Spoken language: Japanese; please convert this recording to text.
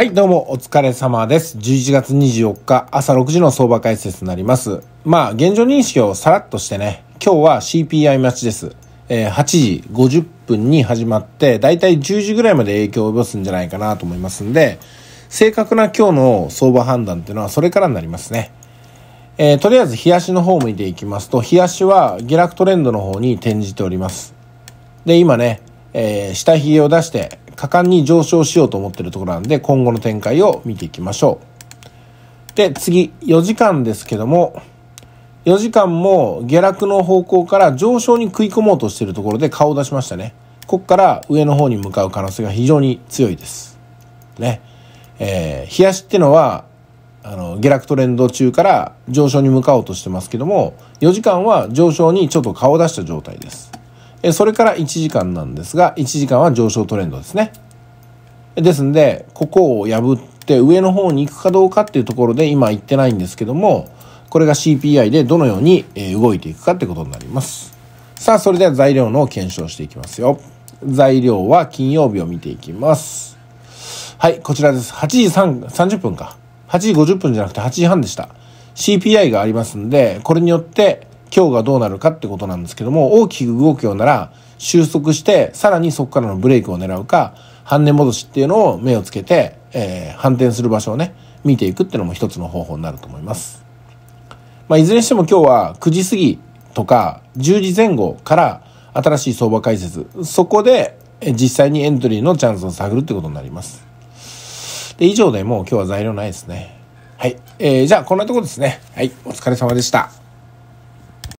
はい、どうもお疲れ様です。11月24日朝6時の相場解説になります。まあ、現状認識をさらっとしてね、今日は CPI 待ちです。えー、8時50分に始まって、だいたい10時ぐらいまで影響を及ぼすんじゃないかなと思いますんで、正確な今日の相場判断っていうのはそれからになりますね。えー、とりあえず、日足の方を見ていきますと、日足は下落トレンドの方に転じております。で、今ね、えー、下髭を出して、果敢に上昇しようと思ってるところなんで、今後の展開を見ていきましょう。で、次、4時間ですけども、4時間も下落の方向から上昇に食い込もうとしているところで顔を出しましたね。こっから上の方に向かう可能性が非常に強いです。ね。えー、冷やしってのは、あの、下落トレンド中から上昇に向かおうとしてますけども、4時間は上昇にちょっと顔を出した状態です。それから1時間なんですが、1時間は上昇トレンドですね。ですんで、ここを破って上の方に行くかどうかっていうところで今行ってないんですけども、これが CPI でどのように動いていくかってことになります。さあ、それでは材料の検証していきますよ。材料は金曜日を見ていきます。はい、こちらです。8時3 30分か。8時50分じゃなくて8時半でした。CPI がありますんで、これによって、今日がどうなるかってことなんですけども、大きく動くようなら収束して、さらにそこからのブレイクを狙うか、半値戻しっていうのを目をつけて、えー、反転する場所をね、見ていくっていうのも一つの方法になると思います。まあ、いずれにしても今日は9時過ぎとか10時前後から新しい相場解説、そこで実際にエントリーのチャンスを探るってことになります。で、以上でもう今日は材料ないですね。はい。えー、じゃあこんなとこですね。はい。お疲れ様でした。